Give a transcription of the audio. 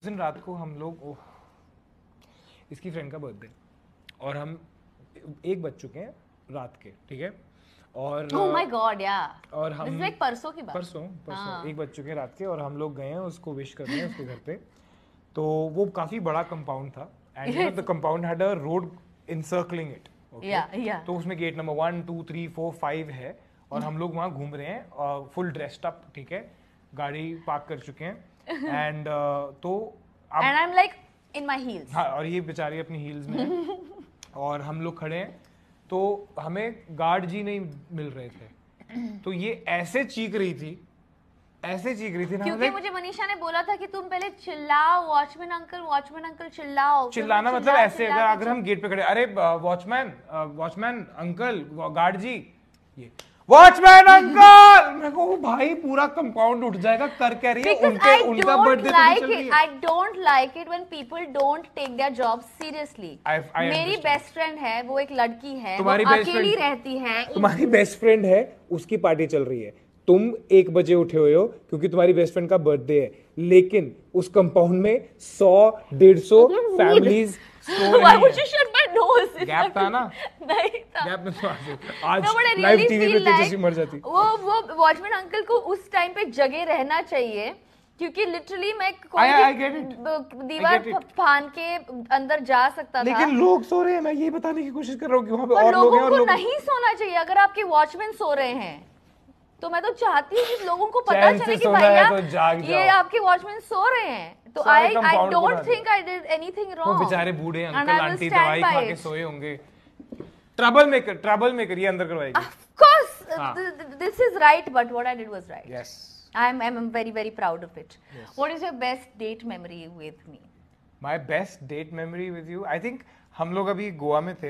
उस दिन रात को हम लोग ओह इसकी फ्रेंड का बर्थडे और हम एक बज चुके हैं रात के ठीक है और oh my God, yeah. और हम like परसों की बात परसों परसों ah. एक बज चुके हैं रात के और हम लोग गए हैं उसको विश करने हैं उसके घर पे तो वो काफी बड़ा कंपाउंड था and the compound had a road encircling it तो उसमें gate number one two three four five है और hmm। हम लोग वहाँ घूम रहे हैं फुल ड्रेस्ड अप ठीक है गाड़ी पार्क कर चुके हैं एंड uh, तो and I am like in my heels हाँ और ये बेचारी अपनी हील्स में और हम लोग खड़े हैं तो हमें गार्ड जी नहीं मिल रहे थे तो ये ऐसे चीख रही थी ऐसे चीख रही थी ना क्योंकि मुझे मनीषा ने बोला था कि तुम पहले चिल्लाओ वॉचमैन अंकल वॉचमैन अंकल चिल्लाओ चिल्लाना मतलब चिल्ला, ऐसे अगर अगर हम गेट पे खड़े अरे वॉचमैन वॉचमैन अंकल गार्ड जी ये वॉचमैन अंकल भाई पूरा कंपाउंड उठ जाएगा कर कह रही है उनके उनका birthday like I don't like it when people don't take their job seriously मेरी बेस्ट फ्रेंड है वो एक लड़की है अकेली रहती है तुम्हारी बेस्ट फ्रेंड है उसकी पार्टी चल रही है तुम एक बजे उठे हुए हो क्योंकि तुम्हारी बेस्ट फ्रेंड का बर्थडे है लेकिन उस कंपाउंड में सौ डेढ़ सौ फैमिलीज गैप तो वो वो वॉचमैन अंकल को उस टाइम पे जगह रहना चाहिए क्योंकि लिटरली मैं दीवार फान के अंदर जा सकता लेकिन था लेकिन लोग सो रहे हैं मैं ये बताने की कोशिश कर रहा हूँ लोगों को नहीं सोना चाहिए अगर आपके वॉचमैन सो रहे हैं तो मैं तो चाहती हूँ कि लोगों को पता चले कि भैया तो ये आपके वॉचमैन सो रहे हैं तो I I don't think I did anything wrong बेचारे बूढ़े अंकल आंटी दवाई खा के सोए होंगे ट्रबल मेकर ट्रबल मेकर ये अंदर करवाएगी of course this is right but what I did was right yes I am I am very very proud of it what is your best date memory with me my best date memory with you I think हम लोग अभी गोवा में थे